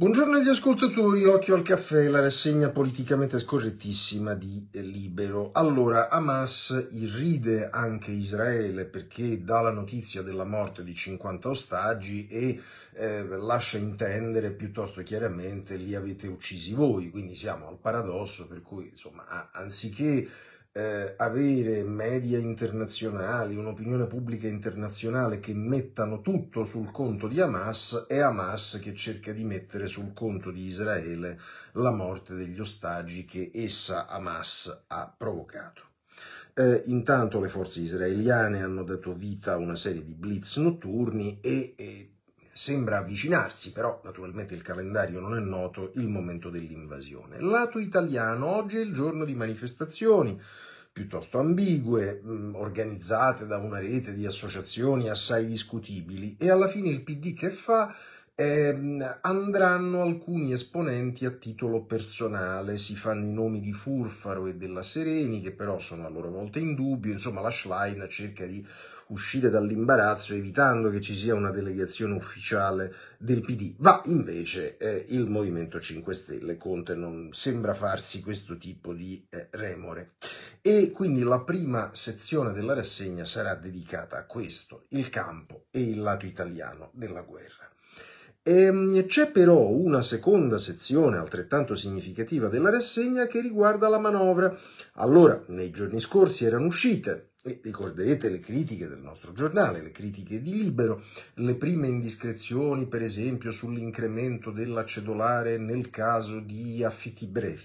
Buongiorno agli ascoltatori, occhio al caffè, la rassegna politicamente scorrettissima di Libero. Allora, Hamas irride anche Israele perché dà la notizia della morte di 50 ostaggi e eh, lascia intendere piuttosto chiaramente li avete uccisi voi, quindi siamo al paradosso per cui, insomma, anziché eh, avere media internazionali, un'opinione pubblica internazionale che mettano tutto sul conto di Hamas e Hamas che cerca di mettere sul conto di Israele la morte degli ostaggi che essa Hamas ha provocato. Eh, intanto le forze israeliane hanno dato vita a una serie di blitz notturni e, e sembra avvicinarsi, però naturalmente il calendario non è noto, il momento dell'invasione. Lato italiano, oggi è il giorno di manifestazioni piuttosto ambigue, mm, organizzate da una rete di associazioni assai discutibili e alla fine il PD che fa? Eh, andranno alcuni esponenti a titolo personale, si fanno i nomi di Furfaro e della Sereni che però sono a loro volta in dubbio, insomma la Schlein cerca di uscire dall'imbarazzo evitando che ci sia una delegazione ufficiale del PD, va invece eh, il Movimento 5 Stelle, Conte non sembra farsi questo tipo di eh, remore. E quindi la prima sezione della rassegna sarà dedicata a questo, il campo e il lato italiano della guerra. Ehm, c'è però una seconda sezione altrettanto significativa della rassegna che riguarda la manovra. Allora, nei giorni scorsi erano uscite e ricorderete le critiche del nostro giornale, le critiche di Libero, le prime indiscrezioni per esempio sull'incremento della cedolare nel caso di affitti brevi.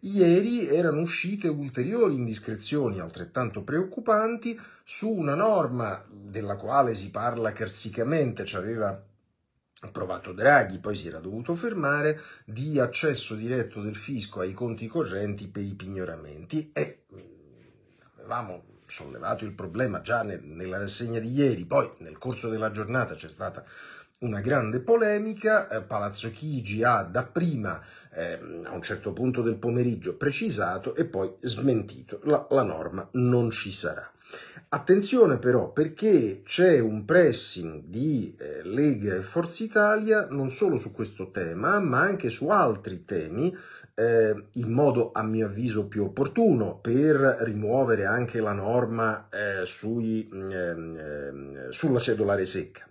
Ieri erano uscite ulteriori indiscrezioni altrettanto preoccupanti su una norma della quale si parla carsicamente, ci aveva approvato Draghi, poi si era dovuto fermare, di accesso diretto del fisco ai conti correnti per i pignoramenti e mm, avevamo sollevato il problema già nel, nella rassegna di ieri, poi nel corso della giornata c'è stata una grande polemica, eh, Palazzo Chigi ha dapprima eh, a un certo punto del pomeriggio precisato e poi smentito, la, la norma non ci sarà. Attenzione però perché c'è un pressing di eh, Lega e Forza Italia non solo su questo tema ma anche su altri temi eh, in modo a mio avviso più opportuno per rimuovere anche la norma eh, sui, eh, sulla cedolare secca.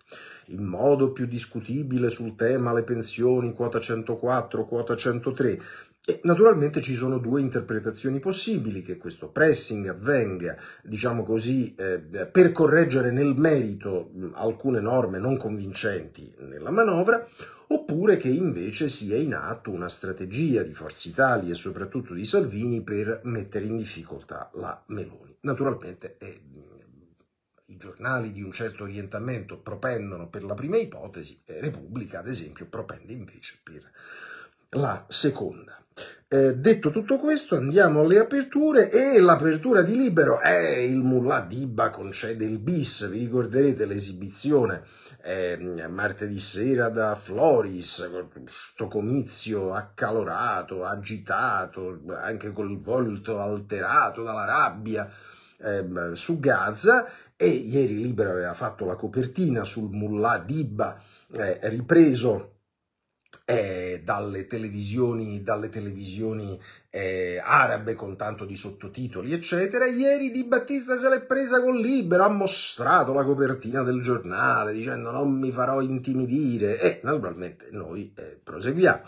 In modo più discutibile sul tema le pensioni, quota 104, quota 103. E naturalmente ci sono due interpretazioni possibili che questo pressing avvenga, diciamo così, eh, per correggere nel merito mm, alcune norme non convincenti nella manovra, oppure che invece sia in atto una strategia di Forza Italia e soprattutto di Salvini per mettere in difficoltà la Meloni. Naturalmente eh, i giornali di un certo orientamento propendono per la prima ipotesi, e eh, Repubblica ad esempio propende invece per la seconda. Eh, detto tutto questo, andiamo alle aperture e l'apertura di Libero è eh, il Mullah Dibba concede il bis, vi ricorderete l'esibizione eh, martedì sera da Floris, questo comizio accalorato, agitato, anche col volto alterato dalla rabbia ehm, su Gaza e ieri Libero aveva fatto la copertina sul Mullah Diba eh, ripreso eh, dalle televisioni, dalle televisioni eh, arabe con tanto di sottotitoli, eccetera. Ieri Di Battista se l'è presa con Libera, ha mostrato la copertina del giornale dicendo non mi farò intimidire e naturalmente noi eh, proseguiamo.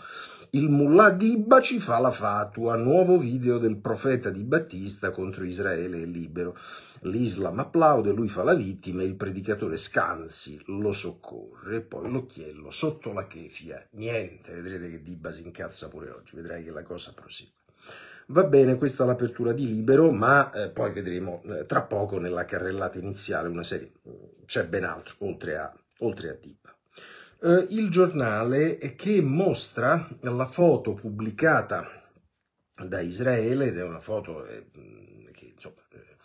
Il mullah Dibba ci fa la fatua, nuovo video del profeta Di Battista contro Israele e Libero l'Islam applaude, lui fa la vittima, il predicatore Scanzi lo soccorre e poi l'occhiello sotto la kefia. Niente, vedrete che Dibba si incazza pure oggi, vedrai che la cosa prosegue. Va bene, questa è l'apertura di Libero, ma eh, poi vedremo eh, tra poco nella carrellata iniziale una serie, mm, c'è ben altro oltre a, oltre a Diba. Eh, il giornale che mostra la foto pubblicata da Israele, ed è una foto eh, mm, che insomma eh,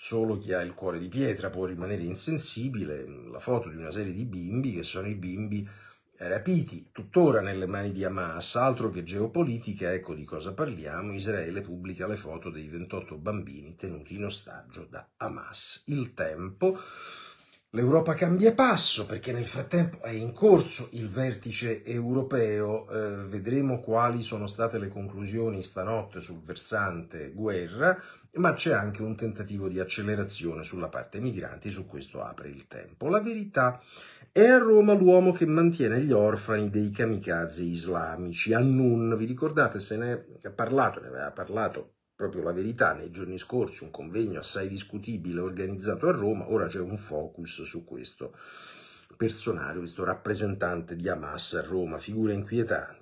Solo chi ha il cuore di pietra può rimanere insensibile. La foto di una serie di bimbi che sono i bimbi rapiti, tuttora nelle mani di Hamas, altro che geopolitica, ecco di cosa parliamo, Israele pubblica le foto dei 28 bambini tenuti in ostaggio da Hamas. Il tempo, l'Europa cambia passo perché nel frattempo è in corso il vertice europeo, eh, vedremo quali sono state le conclusioni stanotte sul versante guerra, ma c'è anche un tentativo di accelerazione sulla parte migranti, su questo apre il tempo. La verità è a Roma l'uomo che mantiene gli orfani dei kamikaze islamici, Annun, vi ricordate se ne è parlato, ne aveva parlato proprio la verità nei giorni scorsi, un convegno assai discutibile organizzato a Roma, ora c'è un focus su questo personale, questo rappresentante di Hamas a Roma, figura inquietante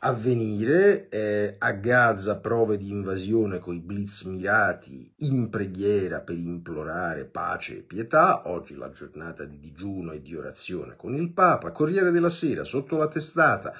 avvenire. Eh, a Gaza prove di invasione con i blitz mirati in preghiera per implorare pace e pietà. Oggi la giornata di digiuno e di orazione con il Papa. Corriere della Sera sotto la testata.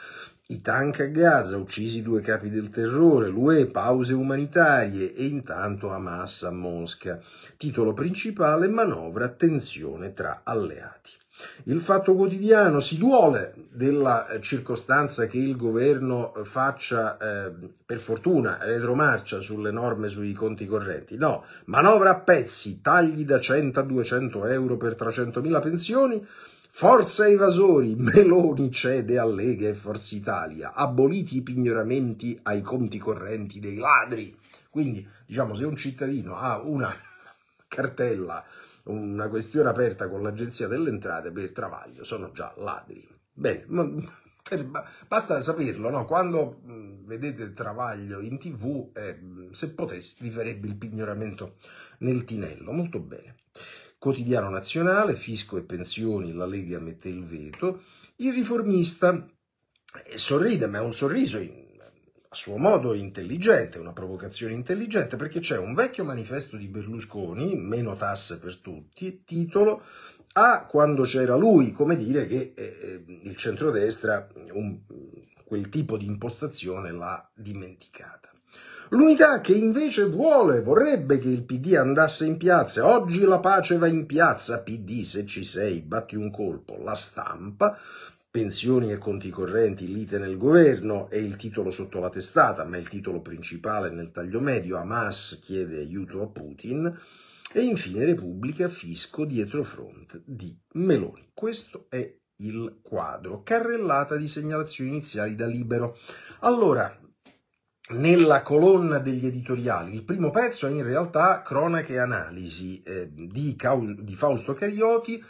I tank a Gaza, uccisi due capi del terrore, l'UE, pause umanitarie e intanto Hamas a Mosca. Titolo principale, manovra, tensione tra alleati. Il Fatto Quotidiano si duole della eh, circostanza che il governo eh, faccia, eh, per fortuna, retromarcia sulle norme sui conti correnti. No, manovra a pezzi, tagli da 100 a 200 euro per 300.000 pensioni, Forza evasori, Meloni cede a Lega e Forza Italia, aboliti i pignoramenti ai conti correnti dei ladri. Quindi, diciamo, se un cittadino ha una cartella una questione aperta con l'Agenzia delle Entrate per il travaglio, sono già ladri. Bene, ma, per, basta saperlo, no? quando vedete il travaglio in tv, eh, se potessi vi farebbe il pignoramento nel tinello, molto bene. Quotidiano Nazionale, Fisco e Pensioni, la Lega mette il veto, il riformista eh, sorride, ma è un sorriso in a suo modo intelligente, una provocazione intelligente, perché c'è un vecchio manifesto di Berlusconi, meno tasse per tutti, titolo a quando c'era lui, come dire che eh, eh il centrodestra un, quel tipo di impostazione l'ha dimenticata. L'unità che invece vuole, vorrebbe che il PD andasse in piazza, oggi la pace va in piazza, PD se ci sei, batti un colpo, la stampa, pensioni e conti correnti, lite nel governo, è il titolo sotto la testata, ma il titolo principale nel taglio medio, Hamas chiede aiuto a Putin, e infine Repubblica, fisco dietro front di Meloni. Questo è il quadro, carrellata di segnalazioni iniziali da libero. Allora, nella colonna degli editoriali. Il primo pezzo è in realtà cronache e analisi eh, di, di, Fausto Carioti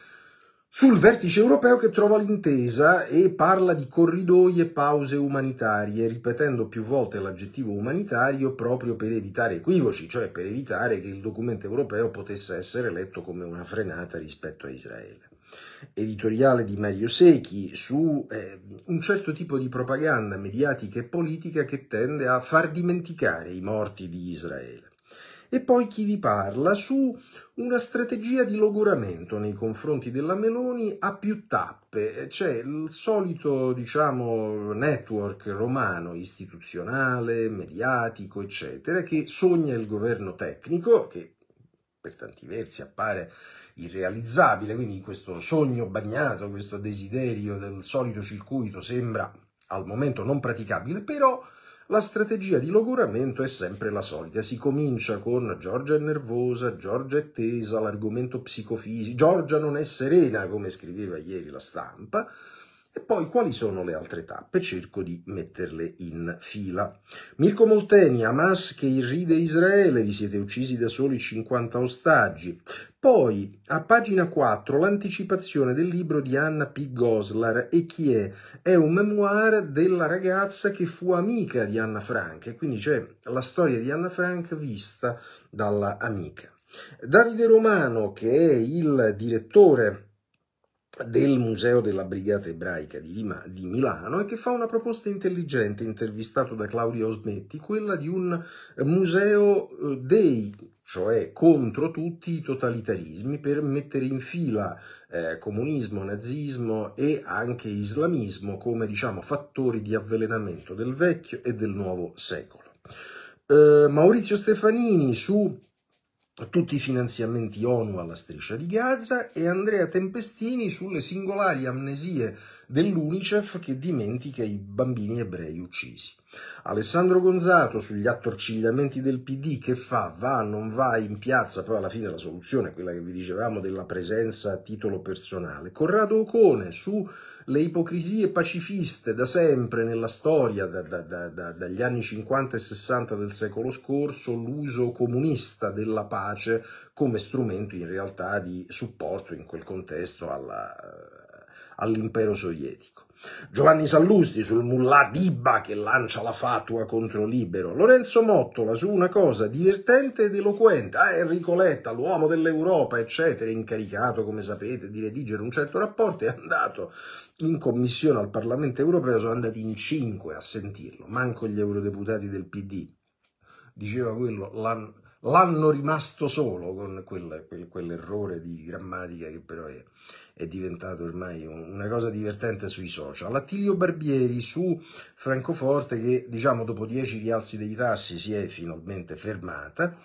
sul vertice europeo che trova l'intesa e parla di corridoi e pause umanitarie, ripetendo più volte l'aggettivo umanitario proprio per evitare equivoci, cioè per evitare che il documento europeo potesse essere letto come una frenata rispetto a Israele. Editoriale di Mario Secchi su eh, un certo tipo di propaganda mediatica e politica che tende a far dimenticare i morti di Israele. E poi chi vi parla su una strategia di logoramento nei confronti della Meloni a più tappe. C'è il solito, diciamo, network romano, istituzionale, mediatico, eccetera, che sogna il governo tecnico, che per tanti versi appare irrealizzabile, quindi questo sogno bagnato, questo desiderio del solito circuito sembra al momento non praticabile, però la strategia di logoramento è sempre la solita. Si comincia con Giorgia è nervosa, Giorgia è tesa, l'argomento psicofisico, Giorgia non è serena, come scriveva ieri la stampa, e poi quali sono le altre tappe? Cerco di metterle in fila. Mirko Molteni, Hamas che irride Israele, vi siete uccisi da soli 50 ostaggi. Poi, a pagina 4, l'anticipazione del libro di Anna P. Goslar e chi è? È un memoir della ragazza che fu amica di Anna Frank, e quindi c'è la storia di Anna Frank vista dalla amica. Davide Romano, che è il direttore del Museo della Brigata Ebraica di, Rima, di, Milano e che fa una proposta intelligente, intervistato da Claudio Osmetti, quella di un museo eh, dei, cioè contro tutti i totalitarismi, per mettere in fila eh, comunismo, nazismo e anche islamismo come diciamo fattori di avvelenamento del vecchio e del nuovo secolo. Eh, Maurizio Stefanini su tutti i finanziamenti ONU alla striscia di Gaza e Andrea Tempestini sulle singolari amnesie dell'UNICEF che dimentica i bambini ebrei uccisi. Alessandro Gonzato sugli attorcigliamenti del PD che fa, va, non va in piazza, poi alla fine la soluzione, è quella che vi dicevamo della presenza a titolo personale. Corrado Ocone su le ipocrisie pacifiste da sempre nella storia, da, da, da, dagli anni 50 e 60 del secolo scorso, l'uso comunista della pace come strumento in realtà di supporto in quel contesto all'impero sovietico. Giovanni Sallusti sul Mullah Dibba che lancia la fatua contro Libero, Lorenzo Mottola su una cosa divertente ed eloquente, ah, Enrico Letta, l'uomo dell'Europa, eccetera, incaricato, come sapete, di redigere un certo rapporto, è andato in commissione al Parlamento europeo, sono andati in cinque a sentirlo, manco gli eurodeputati del PD. Diceva quello, l'hanno l'hanno rimasto solo con quell'errore di grammatica che però è è diventato ormai una cosa divertente sui social. Attilio Barbieri su Francoforte che diciamo dopo dieci rialzi dei tassi si è finalmente fermata,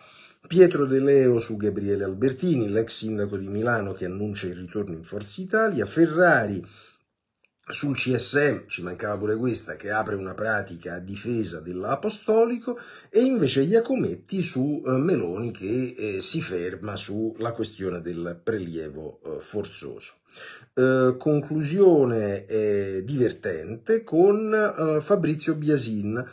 Pietro De Leo su Gabriele Albertini, l'ex sindaco di Milano che annuncia il ritorno in Forza Italia, Ferrari sul CSM ci mancava pure questa che apre una pratica a difesa dell'apostolico e invece Iacometti su eh, Meloni che eh, si ferma sulla questione del prelievo eh, forzoso. Eh, conclusione eh, divertente con eh, Fabrizio Biasin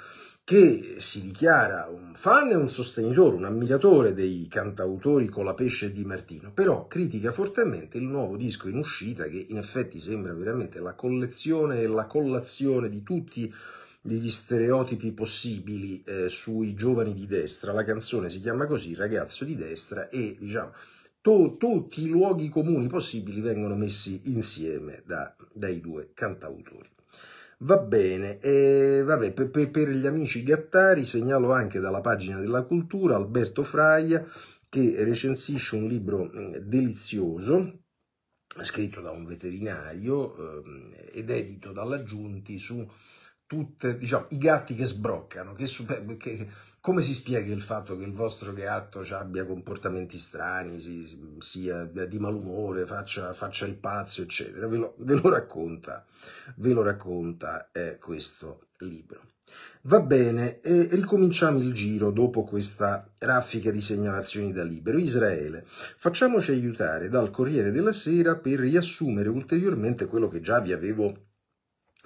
che si dichiara un fan e un sostenitore, un ammiratore dei cantautori con la Colapesce di Martino, però critica fortemente il nuovo disco in uscita che in effetti sembra veramente la collezione e la collazione di tutti gli stereotipi possibili eh, sui giovani di destra. La canzone si chiama così, Ragazzo di destra e diciamo to tutti i luoghi comuni possibili vengono messi insieme da, dai due cantautori. Va bene, e vabbè, per, per, gli amici gattari segnalo anche dalla pagina della cultura Alberto Fraia che recensisce un libro mm, delizioso scritto da un veterinario eh, ed edito dalla Giunti su tutte, diciamo, i gatti che sbroccano, che super, che, come si spiega il fatto che il vostro gatto abbia comportamenti strani, si, sia di malumore, faccia, faccia, il pazzo, eccetera? Ve lo, ve lo racconta, ve lo racconta eh, questo libro. Va bene, e ricominciamo il giro dopo questa raffica di segnalazioni da libero. Israele, facciamoci aiutare dal Corriere della Sera per riassumere ulteriormente quello che già vi avevo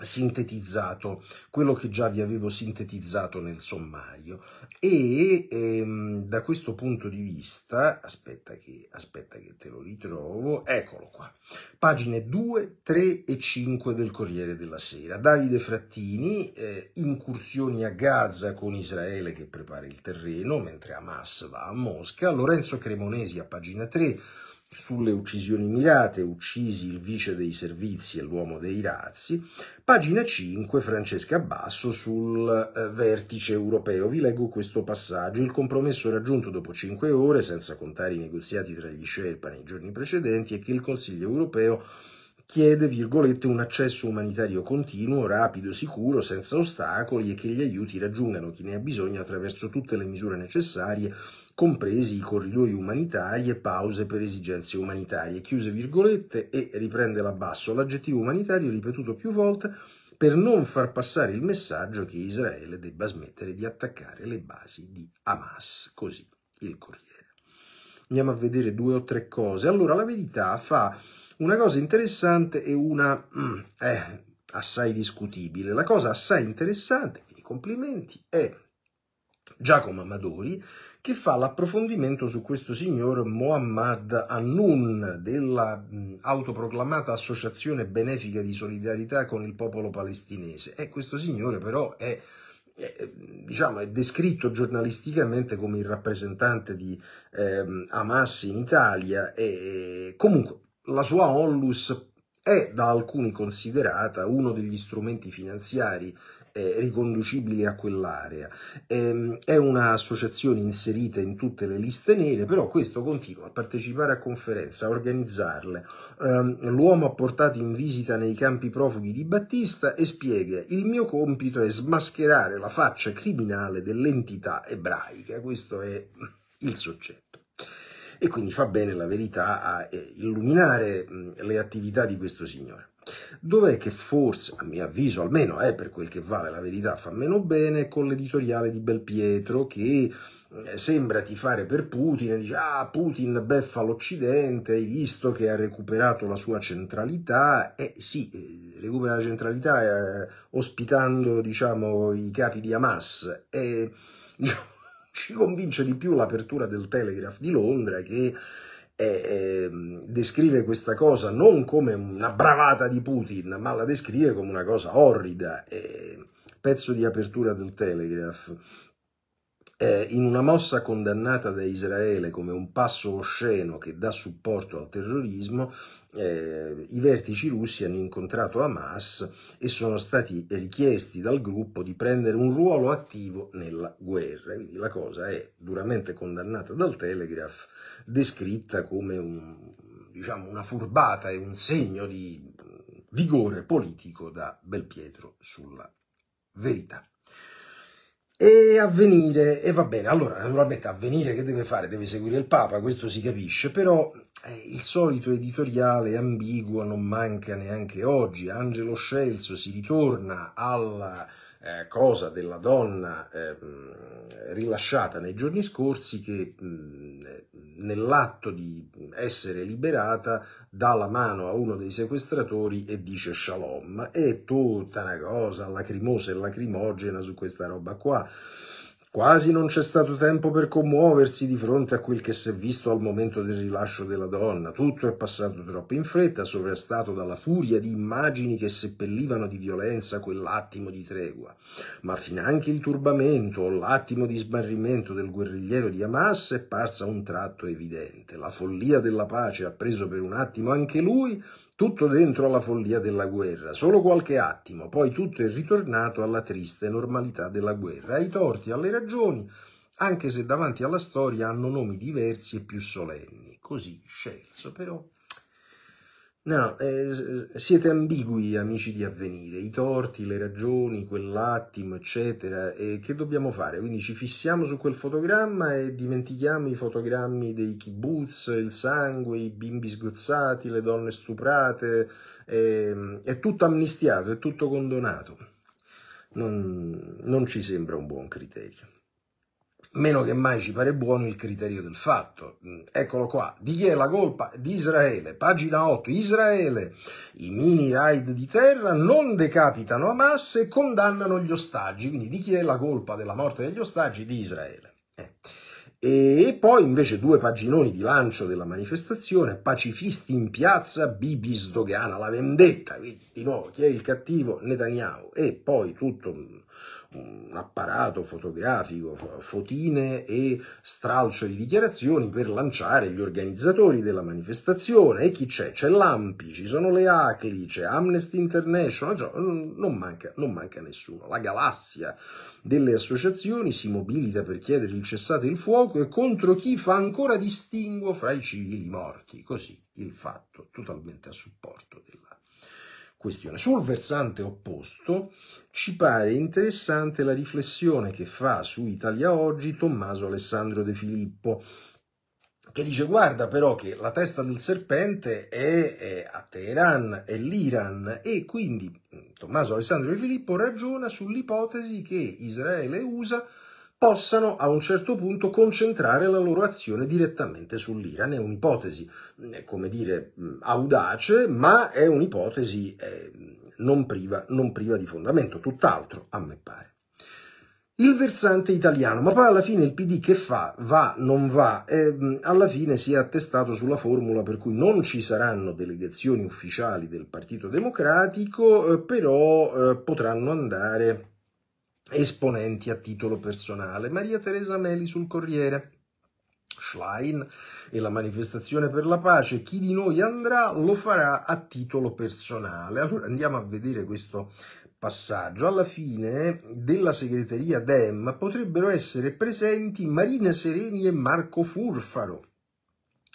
sintetizzato quello che già vi avevo sintetizzato nel sommario e ehm, da questo punto di vista aspetta che, aspetta che te lo ritrovo eccolo qua pagine 2 3 e 5 del Corriere della Sera Davide Frattini eh, incursioni a Gaza con Israele che prepara il terreno mentre Hamas va a Mosca Lorenzo Cremonesi a pagina 3 sulle uccisioni mirate, uccisi il vice dei servizi e l'uomo dei razzi, pagina 5 Francesca Basso sul eh, vertice europeo. Vi leggo questo passaggio. Il compromesso raggiunto dopo cinque ore, senza contare i negoziati tra gli Sherpa nei giorni precedenti, è che il Consiglio europeo chiede, virgolette, un accesso umanitario continuo, rapido, sicuro, senza ostacoli e che gli aiuti raggiungano chi ne ha bisogno attraverso tutte le misure necessarie compresi i corridoi umanitari e pause per esigenze umanitarie, chiuse virgolette e riprende l'abbasso l'aggettivo umanitario ripetuto più volte per non far passare il messaggio che Israele debba smettere di attaccare le basi di Hamas, così il Corriere. Andiamo a vedere due o tre cose. Allora, la verità fa una cosa interessante e una mm, eh, assai discutibile. La cosa assai interessante, quindi complimenti, è Giacomo Amadori, che fa l'approfondimento su questo signor Mohammad Annun della autoproclamata associazione benefica di solidarietà con il popolo palestinese. E questo signore però è è, diciamo, è descritto giornalisticamente come il rappresentante di ehm, Hamas in Italia e comunque la sua onlus è da alcuni considerata uno degli strumenti finanziari eh, riconducibile a quell'area. Ehm, è un'associazione inserita in tutte le liste nere, però questo continua a partecipare a conferenze, a organizzarle. Ehm, l'uomo ha portato in visita nei campi profughi di Battista e spiega il mio compito è smascherare la faccia criminale dell'entità ebraica. Questo è il soggetto e quindi fa bene la verità a eh, illuminare le attività di questo signore. Dov'è che forse, a mio avviso almeno, è eh, per quel che vale la verità, fa meno bene con l'editoriale di Belpietro che eh, sembra fare per Putin e dice ah Putin beffa l'Occidente, hai visto che ha recuperato la sua centralità, eh sì, eh, recupera la centralità eh, ospitando diciamo i capi di Hamas e diciamo, ci convince di più l'apertura del Telegraph di Londra che eh, descrive questa cosa non come una bravata di Putin, ma la descrive come una cosa orrida. Eh, pezzo di apertura del Telegraph eh, in una mossa condannata da Israele come un passo osceno che dà supporto al terrorismo, eh, i vertici russi hanno incontrato Hamas e sono stati richiesti dal gruppo di prendere un ruolo attivo nella guerra. Quindi la cosa è duramente condannata dal Telegraph, descritta come un, diciamo, una furbata e un segno di vigore politico da Belpietro sulla verità. E avvenire, e va bene, allora naturalmente avvenire che deve fare? Deve seguire il Papa, questo si capisce, però eh, il solito editoriale ambiguo non manca neanche oggi. Angelo Scelso si ritorna alla eh, cosa della donna eh, rilasciata nei giorni scorsi che mm, nell'atto di essere liberata dà la mano a uno dei sequestratori e dice shalom. È tutta una cosa lacrimosa e lacrimogena su questa roba qua. Quasi non c'è stato tempo per commuoversi di fronte a quel che si è visto al momento del rilascio della donna. Tutto è passato troppo in fretta, sovrastato dalla furia di immagini che seppellivano di violenza quell'attimo di tregua. Ma finanche il turbamento o l'attimo di smarrimento del guerrigliero di Hamas è parsa un tratto evidente. La follia della pace ha preso per un attimo anche lui tutto dentro alla follia della guerra, solo qualche attimo, poi tutto è ritornato alla triste normalità della guerra, ai torti, alle ragioni, anche se davanti alla storia hanno nomi diversi e più solenni. Così Scelso però No, eh, eh, siete ambigui amici di avvenire, i torti, le ragioni, quell'attimo, eccetera, e eh, che dobbiamo fare? Quindi ci fissiamo su quel fotogramma e dimentichiamo i fotogrammi dei kibbutz, il sangue, i bimbi sgozzati, le donne stuprate, eh, è tutto amnistiato, è tutto condonato. Non, non ci sembra un buon criterio meno che mai ci pare buono il criterio del fatto. Mm, eccolo qua. Di chi è la colpa? Di Israele. Pagina 8. Israele. I mini raid di terra non decapitano Hamas e condannano gli ostaggi. Quindi di chi è la colpa della morte degli ostaggi? Di Israele. Eh. E poi invece due paginoni di lancio della manifestazione, pacifisti in piazza, Bibi sdogana la vendetta, quindi di nuovo chi è il cattivo? Netanyahu. E poi tutto mm, un apparato fotografico, fotine e stralcio di dichiarazioni per lanciare gli organizzatori della manifestazione. E chi c'è? C'è l'AMPI, ci sono le ACLI, c'è Amnesty International, insomma, non manca, non manca nessuno. La galassia delle associazioni si mobilita per chiedere il cessate il fuoco e contro chi fa ancora distinguo fra i civili morti. Così il fatto totalmente a supporto della questione. Sul versante opposto ci pare interessante la riflessione che fa su Italia Oggi Tommaso Alessandro De Filippo, che dice guarda però che la testa del serpente è, è a Teheran, è l'Iran e quindi Tommaso Alessandro De Filippo ragiona sull'ipotesi che Israele e USA possano a un certo punto concentrare la loro azione direttamente sull'Iran. È un'ipotesi, mm, come dire, mm, audace, ma è un'ipotesi eh, non priva, non priva di fondamento, tutt'altro a me pare il versante italiano, ma poi alla fine il PD che fa? Va, non va, e eh, mm, alla fine si è attestato sulla formula per cui non ci saranno delegazioni ufficiali del Partito Democratico, eh, però potranno andare esponenti a titolo personale. Maria Teresa Meli sul Corriere. Schlein e la manifestazione per la pace, chi di noi andrà lo farà a titolo personale. Allora andiamo a vedere questo passaggio. Alla fine della segreteria DEM potrebbero essere presenti Marina Sereni e Marco Furfaro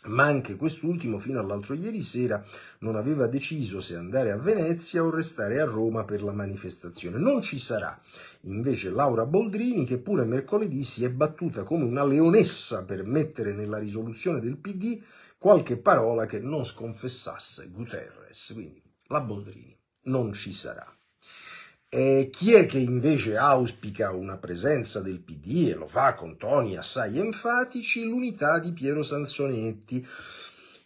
ma anche quest'ultimo fino all'altro ieri sera non aveva deciso se andare a Venezia o restare a Roma per la manifestazione. Non ci sarà invece Laura Boldrini che pure mercoledì si è battuta come una leonessa per mettere nella risoluzione del PD qualche parola che non sconfessasse Guterres. Quindi la Boldrini non ci sarà. Eh, chi è che invece auspica una presenza del PD e lo fa con toni assai enfatici? L'unità di Piero Sansonetti.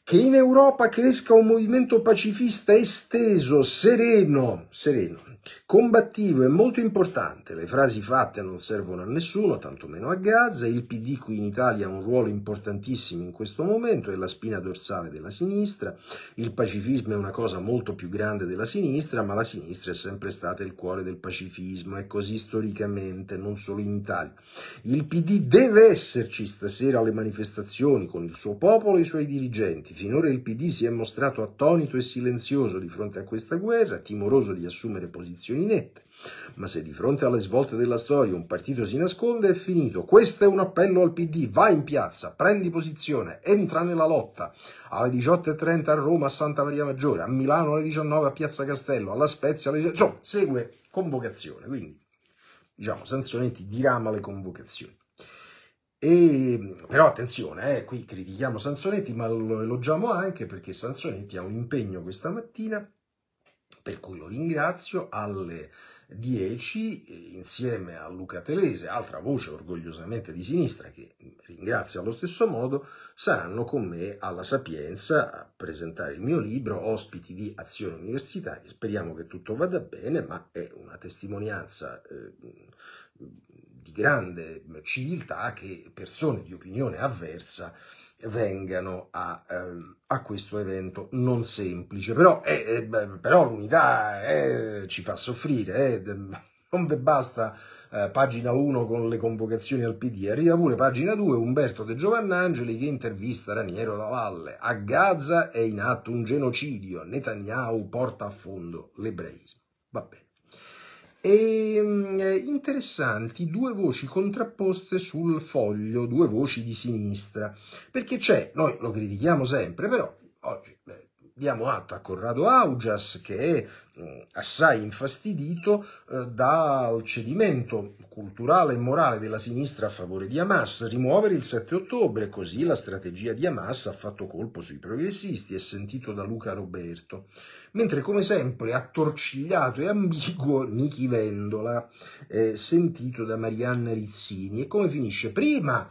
Che in Europa cresca un movimento pacifista esteso, sereno, sereno, Combattivo e molto importante, le frasi fatte non servono a nessuno, tantomeno a Gaza, il PD qui in Italia ha un ruolo importantissimo in questo momento, è la spina dorsale della sinistra, il pacifismo è una cosa molto più grande della sinistra, ma la sinistra è sempre stata il cuore del pacifismo, è così storicamente, non solo in Italia. Il PD deve esserci stasera alle manifestazioni con il suo popolo e i suoi dirigenti, finora il PD si è mostrato attonito e silenzioso di fronte a questa guerra, timoroso di assumere posizioni posizioni nette. Ma se di fronte alle svolte della storia un partito si nasconde, è finito. Questo è un appello al PD. Vai in piazza, prendi posizione, entra nella lotta. Alle 18.30 a Roma, a Santa Maria Maggiore, a Milano alle 19 a Piazza Castello, alla Spezia alle... Insomma, segue convocazione. Quindi, diciamo, Sansonetti dirama le convocazioni. E, però attenzione, eh, qui critichiamo Sansonetti, ma lo elogiamo anche perché Sansonetti ha un impegno questa mattina per cui lo ringrazio, alle 10 eh, insieme a Luca Telese, altra voce orgogliosamente di sinistra che ringrazio allo stesso modo, saranno con me alla Sapienza a presentare il mio libro, ospiti di Azione Universitaria. Speriamo che tutto vada bene, ma è una testimonianza eh, di grande civiltà che persone di opinione avversa vengano a, ehm, a, questo evento non semplice. Però, eh, eh però l'unità eh, ci fa soffrire, eh, non vi basta pagina 1 con le convocazioni al PD, arriva pure pagina 2 Umberto De Giovannangeli che intervista Raniero La Valle. A Gaza è in atto un genocidio, Netanyahu porta a fondo l'ebraismo. Va bene e mm, eh, interessanti due voci contrapposte sul foglio, due voci di sinistra, perché c'è, noi lo critichiamo sempre, però oggi diamo atto a Corrado Augias che è assai infastidito eh, dal cedimento culturale e morale della sinistra a favore di Hamas, rimuovere il 7 ottobre, così la strategia di Hamas ha fatto colpo sui progressisti, è sentito da Luca Roberto, mentre come sempre attorcigliato e ambiguo Nichi Vendola, è sentito da Marianna Rizzini. E come finisce? Prima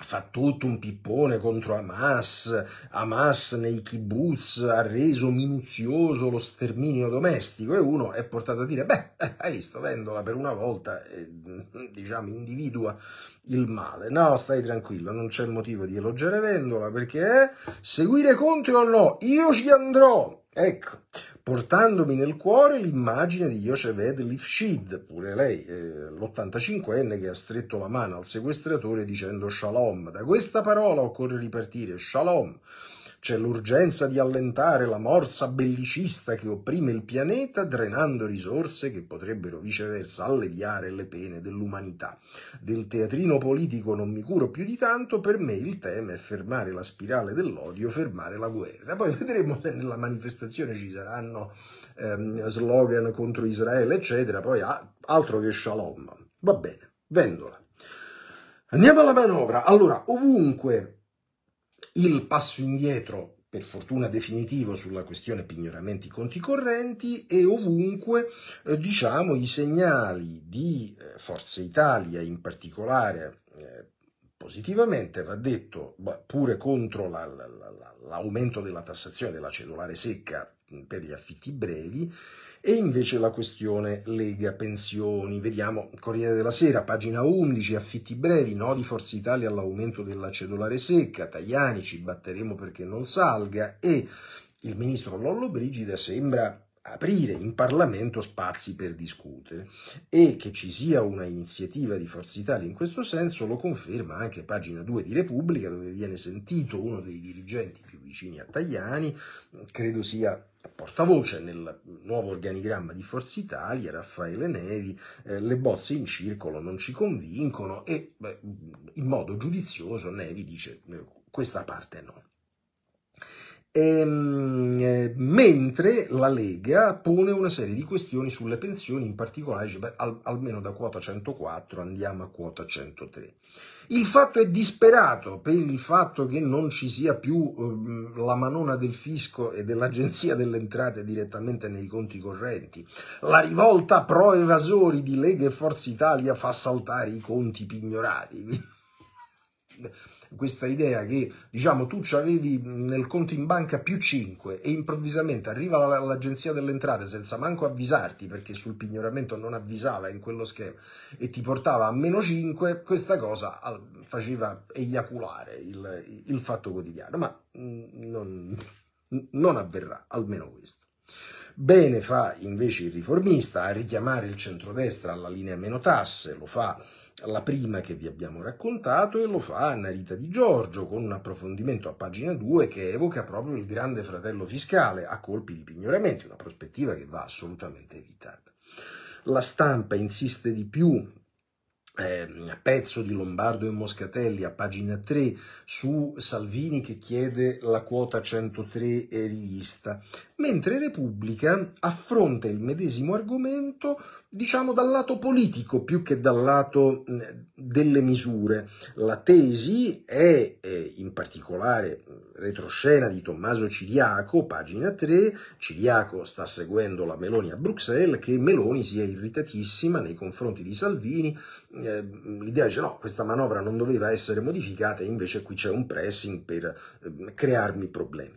fa tutto un pippone contro Hamas, Hamas nei kibbutz ha reso minuzioso lo sterminio domestico e uno è portato a dire beh, eh, hai visto, vendola per una volta e, diciamo individua il male. No, stai tranquillo, non c'è motivo di elogiare vendola perché eh, seguire Conte o no, io ci andrò Ecco, portandomi nel cuore l'immagine di Yocheved Lifshid, pure lei, eh, l'85enne che ha stretto la mano al sequestratore dicendo Shalom. Da questa parola occorre ripartire, Shalom c'è l'urgenza di allentare la morsa bellicista che opprime il pianeta, drenando risorse che potrebbero viceversa alleviare le pene dell'umanità. Del teatrino politico non mi curo più di tanto, per me il tema è fermare la spirale dell'odio, fermare la guerra. Poi vedremo se nella manifestazione ci saranno ehm, slogan contro Israele, eccetera, poi ah, altro che shalom. Va bene, vendola. Andiamo alla manovra. Allora, ovunque il passo indietro, per fortuna definitivo, sulla questione pignoramenti conti correnti e ovunque eh, diciamo, i segnali di eh, Forza Italia in particolare. Eh, positivamente, va detto, pure contro l'aumento la, la, la, della tassazione della cellulare secca mm, per gli affitti brevi, e invece la questione Lega Pensioni, vediamo Corriere della Sera, pagina 11, affitti brevi, no di Forza Italia all'aumento della cedolare secca, Tajani ci batteremo perché non salga e il ministro Lollo Brigida sembra aprire in Parlamento spazi per discutere e che ci sia una iniziativa di Forza Italia in questo senso lo conferma anche pagina 2 di Repubblica dove viene sentito uno dei dirigenti più vicini a Tajani, credo sia portavoce nel nuovo organigramma di Forza Italia, Raffaele Nevi, eh, le bozze in circolo non ci convincono e beh, in modo giudizioso Nevi dice eh, questa parte no. Ehm, eh, mentre la Lega pone una serie di questioni sulle pensioni, in particolare dice, al, almeno da quota 104 andiamo a quota 103. Il fatto è disperato per il fatto che non ci sia più ehm, la manona del fisco e dell'agenzia delle entrate direttamente nei conti correnti. La rivolta pro evasori di Lega e Forza Italia fa saltare i conti pignorati questa idea che diciamo tu avevi nel conto in banca più 5 e improvvisamente arriva l'agenzia delle entrate senza manco avvisarti perché sul pignoramento non avvisava in quello schema e ti portava a meno 5, questa cosa faceva eiaculare il, il fatto quotidiano, ma non, non avverrà, almeno questo. Bene fa invece il riformista a richiamare il centrodestra alla linea meno tasse, lo fa la prima che vi abbiamo raccontato e lo fa Narita Di Giorgio con un approfondimento a pagina 2 che evoca proprio il grande fratello fiscale a colpi di pignoramenti, una prospettiva che va assolutamente evitata. La stampa insiste di più eh, pezzo di Lombardo e Moscatelli a pagina 3 su Salvini che chiede la quota 103 e rivista, mentre Repubblica affronta il medesimo argomento diciamo dal lato politico più che dal lato delle misure. La tesi è eh, in particolare retroscena di Tommaso Ciriaco, pagina 3, Ciriaco sta seguendo la Meloni a Bruxelles, che Meloni sia irritatissima nei confronti di Salvini, Ehm, l'idea dice no, questa manovra non doveva essere modificata e invece qui c'è un pressing per ehm, crearmi problemi.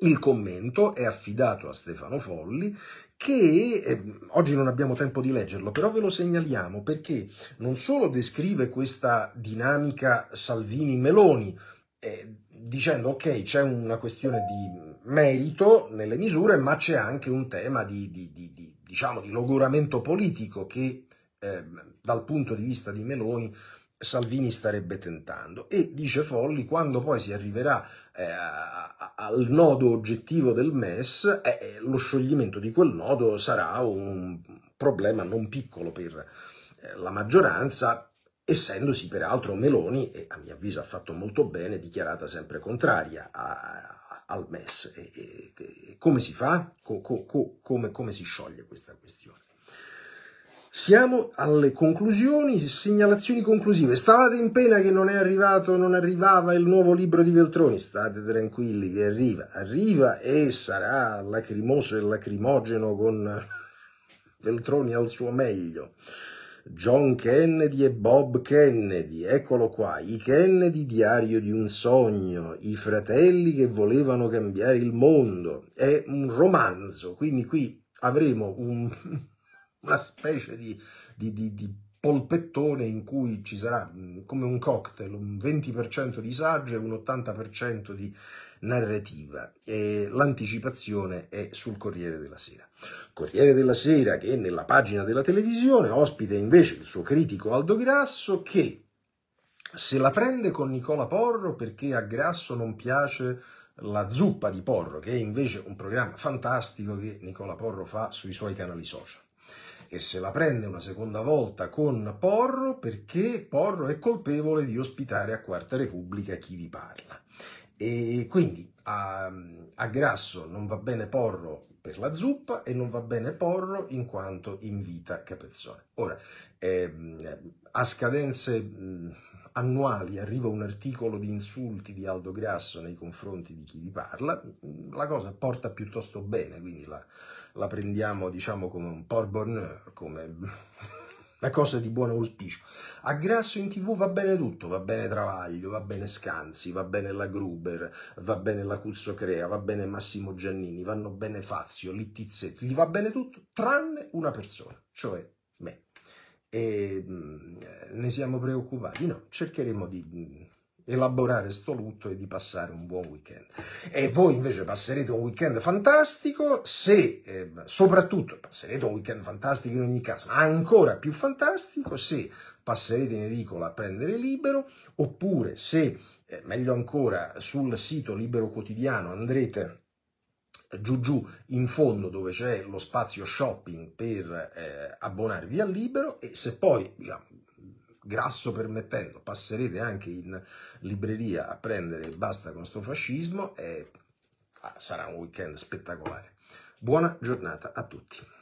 Il commento è affidato a Stefano Folli che eh, oggi non abbiamo tempo di leggerlo, però ve lo segnaliamo perché non solo descrive questa dinamica Salvini-Meloni, eh, dicendo ok c'è una questione di merito nelle misure ma c'è anche un tema di, di, di, di, diciamo, di logoramento politico che Ehm, dal punto di vista di Meloni Salvini starebbe tentando. E dice Folli, quando poi si arriverà eh, al nodo oggettivo del MES, eh, eh, lo scioglimento di quel nodo sarà un problema non piccolo per eh, la maggioranza, essendosi peraltro Meloni, e a mio avviso ha fatto molto bene, dichiarata sempre contraria a, al MES. E, e, e come si fa? Co, co, co, come, come si scioglie questa questione? Siamo alle conclusioni, segnalazioni conclusive. Stavate in pena che non è arrivato, non arrivava il nuovo libro di Veltroni. State tranquilli che arriva, arriva e sarà lacrimoso e lacrimogeno con Veltroni al suo meglio. John Kennedy e Bob Kennedy, eccolo qua, i Kennedy diario di un sogno, i fratelli che volevano cambiare il mondo, è un romanzo, quindi qui avremo un, una specie di, di, di, di polpettone in cui ci sarà mm, come un cocktail un 20% di saggio e un 80% di narrativa e l'anticipazione è sul Corriere della Sera. Corriere della Sera che nella pagina della televisione ospita invece il suo critico Aldo Grasso che se la prende con Nicola Porro perché a Grasso non piace la zuppa di Porro, che è invece un programma fantastico che Nicola Porro fa sui suoi canali social e se la prende una seconda volta con Porro perché Porro è colpevole di ospitare a Quarta Repubblica chi vi parla. E quindi a, ehm, a Grasso non va bene Porro per la zuppa e non va bene Porro in quanto invita Capezzone. Ora, ehm, a scadenze mh, annuali arriva un articolo di insulti di Aldo Grasso nei confronti di chi vi parla, la cosa porta piuttosto bene, quindi la, la prendiamo diciamo come un por bonheur, come una cosa di buon auspicio. A grasso in tv va bene tutto, va bene Travaglio, va bene Scanzi, va bene la Gruber, va bene la Cuzzo Crea, va bene Massimo Giannini, vanno bene Fazio, Littizzetto, gli va bene tutto, tranne una persona, cioè me. E mh, mm, ne siamo preoccupati? No, cercheremo di mm, elaborare sto lutto e di passare un buon weekend. E voi invece passerete un weekend fantastico se, eh, soprattutto, passerete un weekend fantastico in ogni caso, ancora più fantastico se passerete in edicola a prendere libero, oppure se, eh, meglio ancora, sul sito Libero Quotidiano andrete giù giù in fondo dove c'è lo spazio shopping per eh, abbonarvi al libero e se poi diciamo, grasso permettendo, passerete anche in libreria a prendere Basta con sto fascismo e ah, sarà un weekend spettacolare. Buona giornata a tutti.